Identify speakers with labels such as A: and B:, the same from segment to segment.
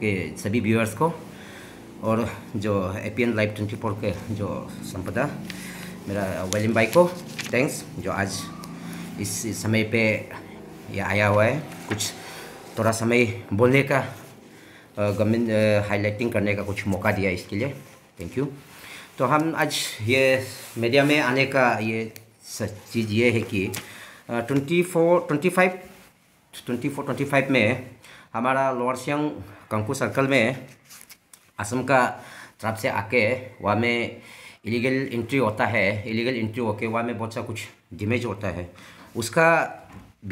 A: के सभी व्यूअर्स को और जो एन लाइव ट्वेंटी फोर के जो संपदा मेरा वलीम भाई को थैंक्स जो आज इस समय पे ये आया हुआ है कुछ थोड़ा समय बोलने का गवर्नमेंट हाईलाइटिंग करने का कुछ मौका दिया इसके लिए थैंक यू तो हम आज ये मीडिया में आने का ये चीज़ ये है कि twenty four twenty five twenty four twenty five में हमारा लोअर सियांग कंकू सर्कल में असम का तरफ से आके वहाँ में इलीगल एंट्री होता है इलीगल एंट्री होके वहाँ में बहुत सा कुछ डिमेज होता है उसका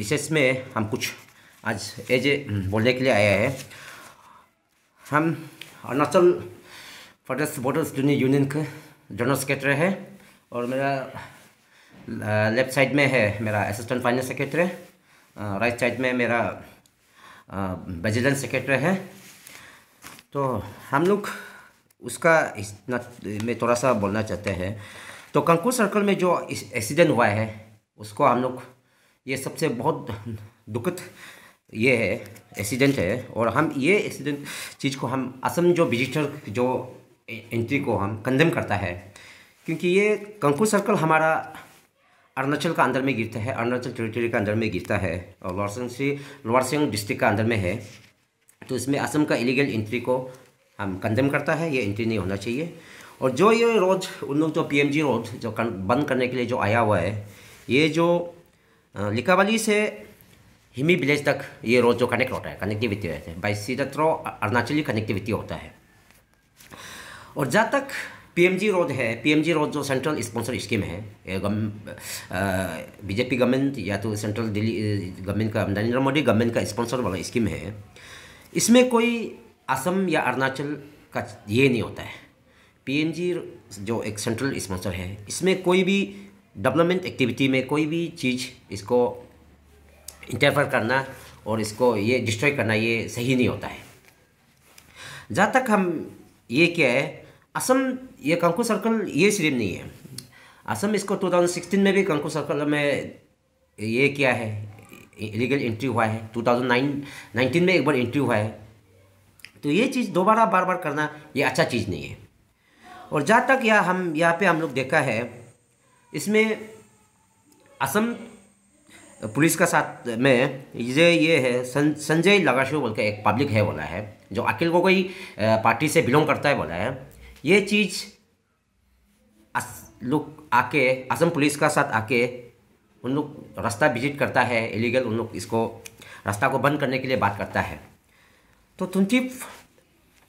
A: विशेष में हम कुछ आज एज ए बोलने के लिए आया है हम Arunachal Pradesh border student union के जनरल सेक्रेटरी है और मेरा लेफ्ट साइड में है मेरा assistant finance secretary right side में मेरा वेजिलेंस सेक्रेटरी है तो हम लोग उसका में थोड़ा सा बोलना चाहते हैं तो कंकुर सर्कल में जो एक्सीडेंट हुआ है उसको हम लोग ये सबसे बहुत दुखद ये है एक्सीडेंट है और हम ये एक्सीडेंट चीज़ को हम असम जो विजिटर जो एंट्री को हम कंडेम करता है क्योंकि ये कंकुर सर्कल हमारा अरुणाचल का अंदर में गिरता है अरुणाचल टेरिटरी का अंदर में गिरता है और लोअर सिंह से लोअर सिंह डिस्ट्रिक्ट का अंदर में है तो इसमें असम का इलीगल एंट्री को हम कंडेम करता है ये एंट्री नहीं होना चाहिए और जो ये रोड उन लोग जो पी रोड जो बंद करने के लिए जो आया हुआ है ये जो लिकावली से हिमी विलेज तक ये रोड जो कनेक्ट होता है कनेक्टिविटी रहते हैं बाई सी थ्रो तो अरुणाचली कनेक्टिविटी होता है और जहाँ तक पीएमजी रोड है पीएमजी रोड जो सेंट्रल स्पॉन्सर स्कीम है बीजेपी गवर्नमेंट या तो सेंट्रल दिल्ली गवर्नमेंट का नरेंद्र मोदी गवर्नमेंट का स्पॉन्सर वाला स्कीम है इसमें कोई असम या अरुणाचल का ये नहीं होता है पीएनजी जो एक सेंट्रल स्पॉन्सर है इसमें कोई भी डेवलपमेंट एक्टिविटी में कोई भी चीज़ इसको इंटरफेयर करना और इसको ये डिस्ट्रॉय करना ये सही नहीं होता है जहाँ तक हम ये क्या है असम ये कंकु सर्कल ये सिर्फ नहीं है असम इसको 2016 में भी कंकु सर्कल में ये किया है इलीगल एंट्री हुआ है 2009 19 में एक बार एंट्री हुआ है तो ये चीज़ दोबारा बार बार करना ये अच्छा चीज़ नहीं है और जहाँ तक यह हम यहाँ पे हम लोग देखा है इसमें असम पुलिस का साथ में ये ये है सं, संजय लगाशो बोल के एक पब्लिक है बोला है जो अखिल कोई पार्टी से बिलोंग करता है बोला है ये चीज़ लोग आके असम पुलिस का साथ आके उन लोग रास्ता विजिट करता है इलीगल उन लोग इसको रास्ता को बंद करने के लिए बात करता है तो ट्वेंटी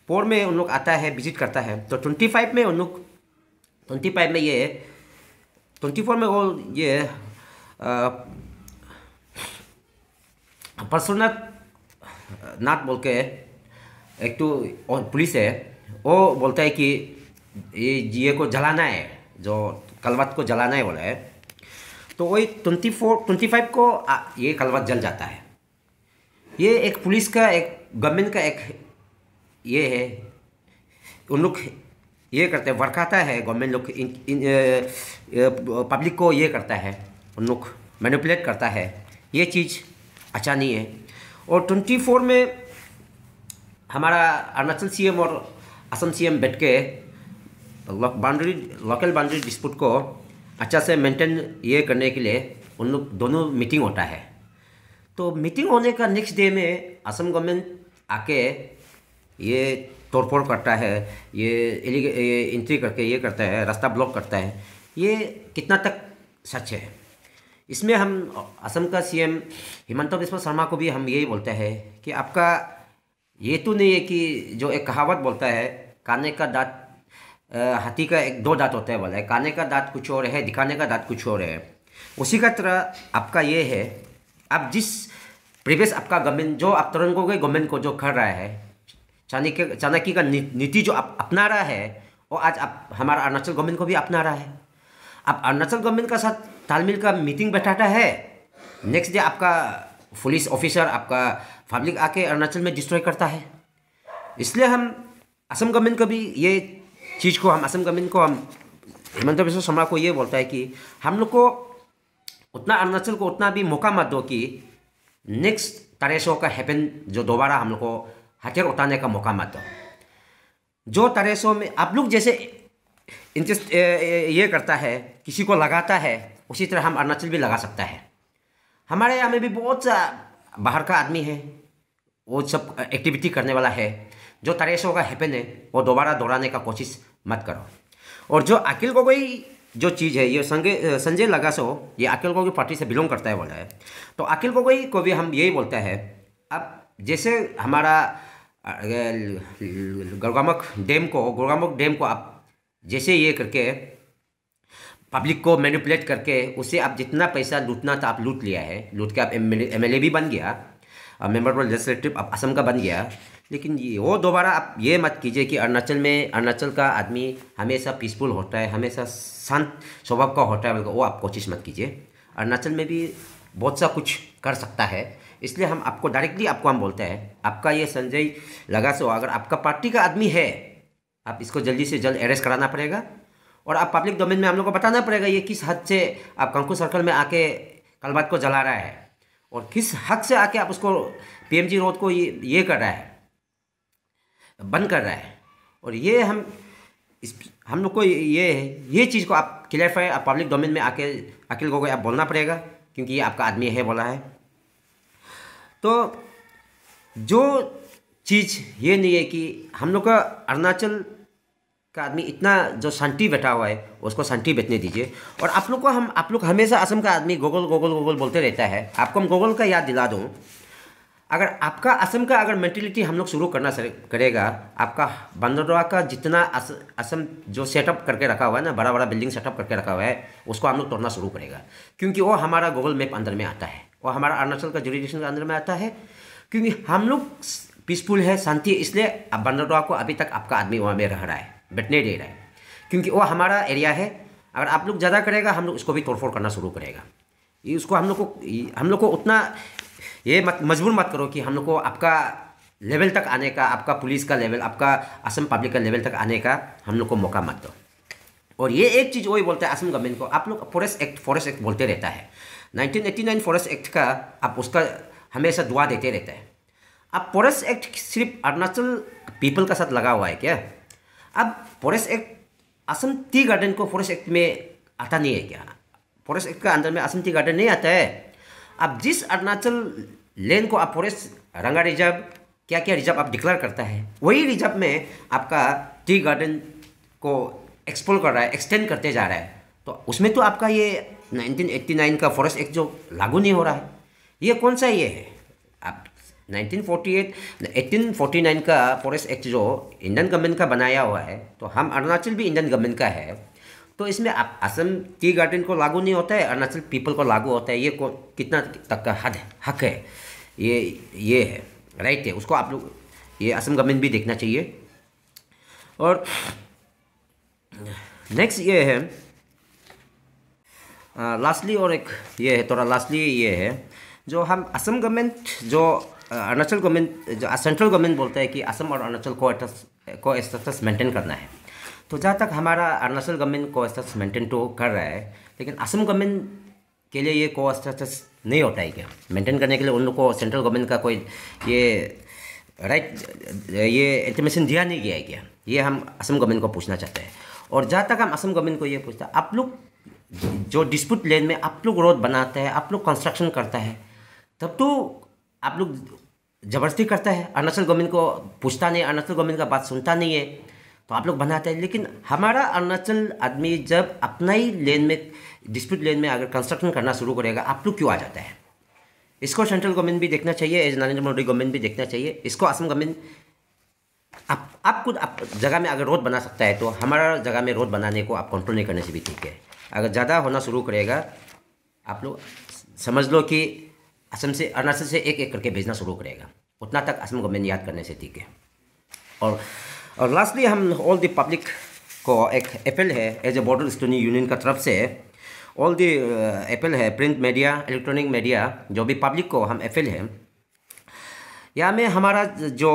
A: फोर में उन लोग आता है विजिट करता है तो ट्वेंटी फाइव में उन लोग ट्वेंटी फाइव में ये ट्वेंटी फोर में वो ये परसुनाथ नाथ बोल के एक तो पुलिस है वो बोलता है कि ये जिये को जलाना है जो कलवत को जलाना है बोला है तो वही ट्वेंटी फोर ट्वेंटी फाइव को आ, ये कलवा जल जाता है ये एक पुलिस का एक गवर्नमेंट का एक ये है उन लोग ये करते हैं वर्काता है गवर्नमेंट लोग पब्लिक को ये करता है उन लोग मैनिपुलेट करता है ये चीज़ अच्छा नहीं है और ट्वेंटी फोर में हमारा अरुणाचल सीएम और असम सीएम बैठ के बाउंड्री लोकल बाउंड्री डिस्प्यूट को अच्छा से मेंटेन ये करने के लिए उन लोग दोनों मीटिंग होता है तो मीटिंग होने का नेक्स्ट डे में असम गवर्नमेंट आके ये तोड़फोड़ करता है ये ये एंट्री करके ये करता है रास्ता ब्लॉक करता है ये कितना तक सच है इसमें हम असम का सीएम हिमंत बिस्व शर्मा को भी हम यही बोलते हैं कि आपका ये तो नहीं है कि जो एक कहावत बोलता है काने का दांत हाथी का एक दो दांत होता है बोला है काने का दांत कुछ और है दिखाने का दांत कुछ और है उसी का तरह आपका ये है आप जिस प्रीवियस आपका गवर्नमेंट जो आप तरंगों के गवर्नमेंट को जो कर रहा है चाणक्य चाणक्य का नीति जो आप अपना रहा है वो आज आप हमारा अरुणाचल गवर्नमेंट को भी अपना रहा है आप अरुणाचल गवर्नमेंट का साथ तालमेल का मीटिंग बैठाता है नेक्स्ट डे आपका पुलिस ऑफिसर आपका पब्लिक आके अरुणाचल में डिस्ट्रॉय करता है इसलिए हम असम गवर्नमेंट को भी ये चीज़ को हम असम गवर्नमेंट को हम हेमंत विश्व शर्मा को ये बोलता है कि हम लोग को उतना अरुणाचल को उतना भी मौका मत दो कि नेक्स्ट शो का हैपन जो दोबारा हम लोग को हथियार उठाने का मौका मत दो जो शो में आप लोग जैसे इंटरेस्ट ये करता है किसी को लगाता है उसी तरह हम अरुणाचल भी लगा सकता है हमारे यहाँ में भी बहुत सा बाहर का आदमी है वो सब एक्टिविटी करने वाला है जो तरेश होगा हैपन है वो दोबारा दोहराने का कोशिश मत करो और जो अखिल गोगोई जो चीज़ है ये संजय संजय लगासो ये अखिल गोगोई पार्टी से बिलोंग करता है बोला है तो अखिल गोगोई को भी हम यही बोलते हैं अब जैसे हमारा गुड़गामक डैम को गुड़गामक डैम को आप जैसे ये करके पब्लिक को मैनिपुलेट करके उसे आप जितना पैसा लूटना था आप लूट लिया है लूट के आप एम एल भी बन गया मेम्बर ऑफ लेजिस्लेटिव आप असम का बन गया लेकिन ये वो दोबारा आप ये मत कीजिए कि अरुणाचल में अरुणाचल का आदमी हमेशा पीसफुल होता है हमेशा शांत स्वभाव का होता है वो आप कोशिश मत कीजिए अरुणाचल में भी बहुत सा कुछ कर सकता है इसलिए हम आपको डायरेक्टली आपको हम बोलते हैं आपका ये संजय लगा सो अगर आपका पार्टी का आदमी है आप इसको जल्दी से जल्द अरेस्ट कराना पड़ेगा और आप पब्लिक डोमेन में हम लोग को बताना पड़ेगा ये किस हद से आप कंकु सर्कल में आके कलबात को जला रहा है और किस हक से आके आप उसको पीएमजी रोड को ये ये कर रहा है बंद कर रहा है और ये हम इस हम लोग को ये ये चीज़ को आप क्लियरफाई आप पब्लिक डोमेन में आके अखिल को आप बोलना पड़ेगा क्योंकि ये आपका आदमी है बोला है तो जो चीज़ ये नहीं है कि हम लोग का अरुणाचल का आदमी इतना जो शांति बैठा हुआ है उसको शांति बैठने दीजिए और आप लोग को हम आप लोग हमेशा असम का आदमी गोगल गोगल गोगल बोलते रहता है आपको हम गोगल का याद दिला दूँ अगर आपका असम का अगर मेंटेलिटी हम लोग शुरू करना करेगा आपका बंदरवा का जितना अस, असम जो सेटअप करके रखा हुआ है ना बड़ा बड़ा बिल्डिंग सेटअप करके रखा हुआ है उसको हम लोग तोड़ना शुरू करेगा क्योंकि वो हमारा गूगल मैप अंदर में आता है वो हमारा अरुणाचल का जुडिशन के अंदर में आता है क्योंकि हम लोग पीसफुल है शांति इसलिए अब बंदरवा को अभी तक आपका आदमी वहाँ में रह रहा है बैठने दे रहा है क्योंकि वो हमारा एरिया है अगर आप लोग ज़्यादा करेगा हम लोग उसको भी तोड़फोड़ करना शुरू करेगा ये उसको हम लोग को हम लोग को उतना ये मत मजबूर मत करो कि हम लोग को आपका लेवल तक आने का आपका पुलिस का लेवल आपका असम पब्लिक का लेवल तक आने का हम लोग को मौका मत दो और ये एक चीज़ वही बोलता है असम गवर्नमेंट को आप लोग फॉरेस्ट एक्ट फॉरेस्ट एक्ट बोलते रहता है 1989 फॉरेस्ट एक्ट का आप उसका हमेशा दुआ देते रहता है अब फॉरेस्ट एक्ट सिर्फ अरुणाचल पीपल का साथ लगा हुआ है क्या अब forest act Assam tea garden को फॉरेस्ट एक्ट में आता नहीं है क्या फॉरेस्ट एक्ट के अंदर में असम टी गार्डन नहीं आता है अब जिस अरुणाचल लेन को आप फॉरेस्ट रंगा रिजर्व क्या क्या रिजर्व आप डिक्लेयर करता है वही रिजर्व में आपका टी गार्डन को एक्सप्लोर कर रहा है एक्सटेंड करते जा रहा है तो उसमें तो आपका ये 1989 का फॉरेस्ट एक्ट जो लागू नहीं हो रहा है ये कौन सा ये है आप 1948 1849 का फॉरेस्ट एक्ट जो इंडियन गवर्नमेंट का बनाया हुआ है तो हम अरुणाचल भी इंडियन गवर्नमेंट का है तो इसमें आप असम टी गार्डन को लागू नहीं होता है अरुणाचल पीपल को लागू होता है ये को, कितना तक का हद है हक है ये ये है राइट है उसको आप लोग ये असम गवर्नमेंट भी देखना चाहिए और नेक्स्ट ये है लास्टली और एक ये है थोड़ा लास्टली ये है जो हम असम गवर्नमेंट जो अरुणाचल गवर्नमेंट जो सेंट्रल गवर्नमेंट बोलता है कि असम और अरुणाचल को को स्टेटस मेंटेन करना है तो जहाँ तक हमारा अरुणाचल गवर्नमेंट को स्टेटस मेंटेन तो कर रहा है लेकिन असम गवर्नमेंट के लिए ये को स्टेटस नहीं होता है क्या मेंटेन करने के लिए उन लोग को सेंट्रल गवर्नमेंट का कोई ये राइट ये इंटीमेशन दिया नहीं गया है क्या ये हम असम गवर्नमेंट को पूछना चाहते हैं और जहाँ तक हम असम गवर्नमेंट को ये पूछता आप लोग जो डिस्प्यूट लेन में आप लोग रोड बनाते हैं आप लोग कंस्ट्रक्शन करता है तब तो आप लोग ज़बरदस्ती करता है अरुणाचल गवर्नमेंट को पूछता नहीं अरुणाचल गवर्नमेंट का बात सुनता नहीं है तो आप लोग बनाते हैं लेकिन हमारा अरुणाचल आदमी जब अपना ही लेन में डिस्प्यूट लेन में अगर कंस्ट्रक्शन करना शुरू करेगा आप लोग क्यों आ जाता है इसको सेंट्रल गवर्नमेंट भी देखना चाहिए एज नरेंद्र मोदी गवर्नमेंट भी देखना चाहिए इसको असम गवर्नमेंट आप आप खुद आप जगह में अगर रोड बना सकता है तो हमारा जगह में रोड बनाने को आप कंट्रोल नहीं करने से भी ठीक है अगर ज़्यादा होना शुरू करेगा आप लोग समझ लो कि असम से अरुणाचल से एक एक करके भेजना शुरू करेगा उतना तक असम गवर्नमेंट याद करने से ठीक है और और लास्टली हम ऑल द पब्लिक को एक अपील है as a border student union का तरफ से ऑल दी अपील है प्रिंट मीडिया इलेक्ट्रॉनिक मीडिया जो भी पब्लिक को हम अपील है या में हमारा जो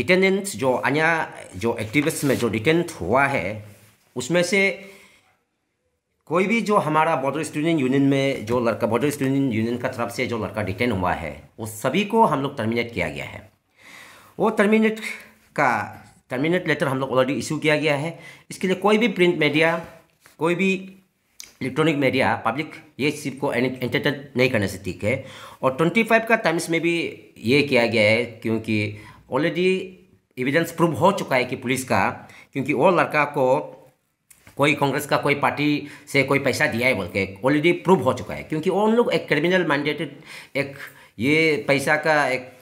A: डिटेंडेंट जो अन्य जो एक्टिविस्ट में जो डिटेंट हुआ है उसमें से कोई भी जो हमारा बॉर्डर स्टूडेंट यूनियन में जो लड़का बॉर्डर स्टूडेंट यूनियन का तरफ से जो लड़का डिटेन हुआ है वो सभी को हम लोग टर्मिनेट किया गया है वो टर्मिनेट का टर्मिनेट लेटर हम लोग ऑलरेडी इशू किया गया है इसके लिए कोई भी प्रिंट मीडिया कोई भी इलेक्ट्रॉनिक मीडिया पब्लिक ये चीज़ को एंटरटेन नहीं करने से ठीक है और ट्वेंटी फाइव का टाइम्स में भी ये किया गया है क्योंकि ऑलरेडी एविडेंस प्रूव हो चुका है कि पुलिस का क्योंकि वो लड़का को कोई कांग्रेस का कोई पार्टी से कोई पैसा दिया है बोल के ऑलरेडी प्रूव हो चुका है क्योंकि वो उन लोग एक क्रिमिनल मैंडेटेड एक ये पैसा का एक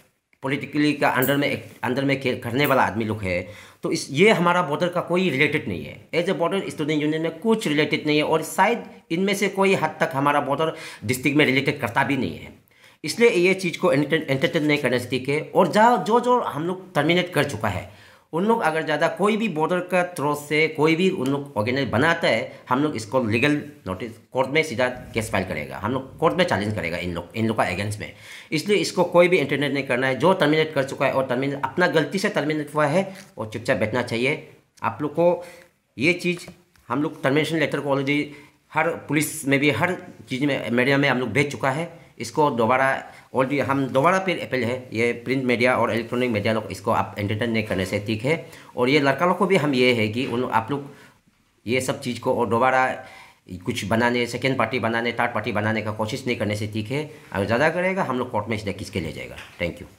A: पॉलिटिकली का अंडर में अंडर में करने वाला आदमी लोग है तो इस ये हमारा बॉर्डर का कोई रिलेटेड नहीं है as a border student union में कुछ रिलेटेड नहीं है और शायद इनमें से कोई हद तक हमारा बॉर्डर डिस्ट्रिक्ट में रिलेटेड करता भी नहीं है इसलिए ये चीज़ को एंटरटेन नहीं करना चाहिए और जहाँ जो जो हम लोग टर्मिनेट कर चुका है उन लोग अगर ज़्यादा कोई भी बॉर्डर का थ्रो से कोई भी उन लोग ऑर्गेनाइज बनाता है हम लोग इसको लीगल नोटिस कोर्ट में सीधा केस फाइल करेगा हम लोग कोर्ट में चैलेंज करेगा इन लोग इन लोग का अगेंस्ट में इसलिए इसको कोई भी इंटरनेट नहीं करना है जो टर्मिनेट कर चुका है और टर्मिनेट अपना गलती से टर्मिनेट हुआ है और चुपचाप बैठना चाहिए आप लोग को ये चीज़ हम लोग टर्मिनेशन लेटर को ऑलरेडी हर पुलिस में भी हर चीज़ में मीडिया में हम लोग भेज चुका है इसको दोबारा और भी हम दोबारा फिर अपील है ये प्रिंट मीडिया और इलेक्ट्रॉनिक मीडिया लोग इसको आप एंटरटेन नहीं करने से ठीक है और ये लड़का लोग को भी हम ये है कि उन आप लोग ये सब चीज़ को और दोबारा कुछ बनाने सेकेंड पार्टी बनाने थर्ड पार्टी बनाने का कोशिश नहीं करने से ठीक है अगर ज़्यादा करेगा हम लोग कोर्ट में इस इसलिए किसके ले जाएगा थैंक यू